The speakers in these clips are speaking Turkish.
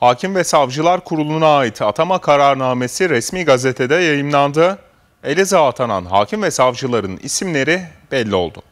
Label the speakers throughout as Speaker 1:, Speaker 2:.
Speaker 1: Hakim ve Savcılar Kurulu'na ait atama kararnamesi resmi gazetede yayımlandı. Eliza atanan hakim ve savcıların isimleri belli oldu.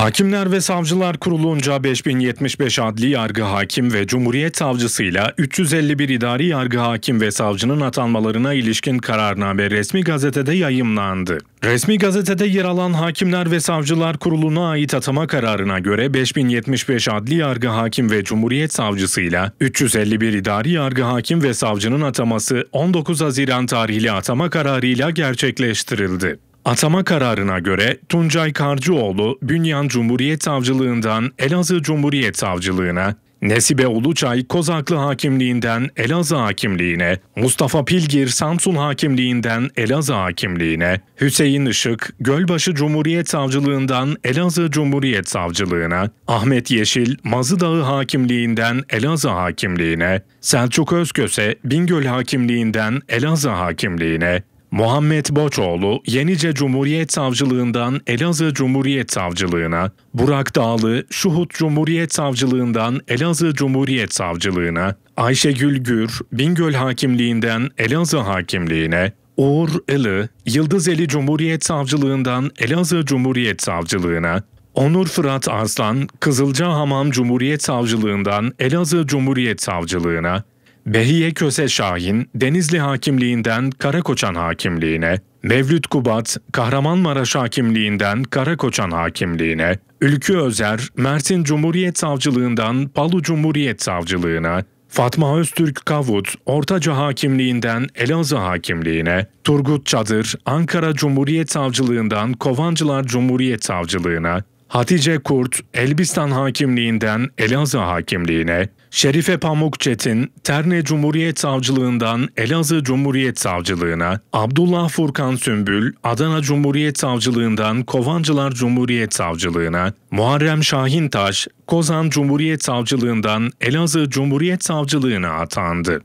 Speaker 1: Hakimler ve Savcılar Kurulu'nca 5075 adli yargı hakim ve Cumhuriyet Savcısıyla 351 idari yargı hakim ve savcının atanmalarına ilişkin kararname resmi gazetede yayımlandı. Resmi gazetede yer alan Hakimler ve Savcılar Kurulu'na ait atama kararına göre 5075 adli yargı hakim ve Cumhuriyet Savcısıyla 351 idari yargı hakim ve savcının ataması 19 Haziran tarihli atama kararıyla gerçekleştirildi. Atama kararına göre Tuncay Karcıoğlu, Bünyan Cumhuriyet Savcılığından Elazığ Cumhuriyet Savcılığına, Nesibe Uluçay Kozaklı Hakimliğinden Elazığ Hakimliğine, Mustafa Pilgir Samsun Hakimliğinden Elazığ Hakimliğine, Hüseyin Işık Gölbaşı Cumhuriyet Savcılığından Elazığ Cumhuriyet Savcılığına, Ahmet Yeşil Mazıdağı Hakimliğinden Elazığ Hakimliğine, Selçuk Özköse Bingöl Hakimliğinden Elazığ Hakimliğine, Muhammed Boçoğlu, Yenice Cumhuriyet Savcılığından Elazığ Cumhuriyet Savcılığına, Burak Dağlı, Şuhut Cumhuriyet Savcılığından Elazığ Cumhuriyet Savcılığına, Ayşegül Gür, Bingöl Hakimliğinden Elazığ Hakimliğine, Uğur Ilı, Yıldızeli Cumhuriyet Savcılığından Elazığ Cumhuriyet Savcılığına, Onur Fırat Arslan, Kızılcahamam Cumhuriyet Savcılığından Elazığ Cumhuriyet Savcılığına, Behiye Köse Şahin, Denizli Hakimliğinden Karakoçan Hakimliğine, Mevlüt Kubat, Kahramanmaraş Hakimliğinden Karakoçan Hakimliğine, Ülkü Özer, Mersin Cumhuriyet Savcılığından Palu Cumhuriyet Savcılığına, Fatma Öztürk Kavut, Ortaca Hakimliğinden Elazığ Hakimliğine, Turgut Çadır, Ankara Cumhuriyet Savcılığından Kovancılar Cumhuriyet Savcılığına, Hatice Kurt, Elbistan Hakimliği'nden Elazığ Hakimliği'ne, Şerife Pamuk Çetin, Terne Cumhuriyet Savcılığından Elazığ Cumhuriyet Savcılığına, Abdullah Furkan Sümbül, Adana Cumhuriyet Savcılığından Kovancılar Cumhuriyet Savcılığına, Muharrem Şahin Taş, Kozan Cumhuriyet Savcılığından Elazığ Cumhuriyet Savcılığına atandı.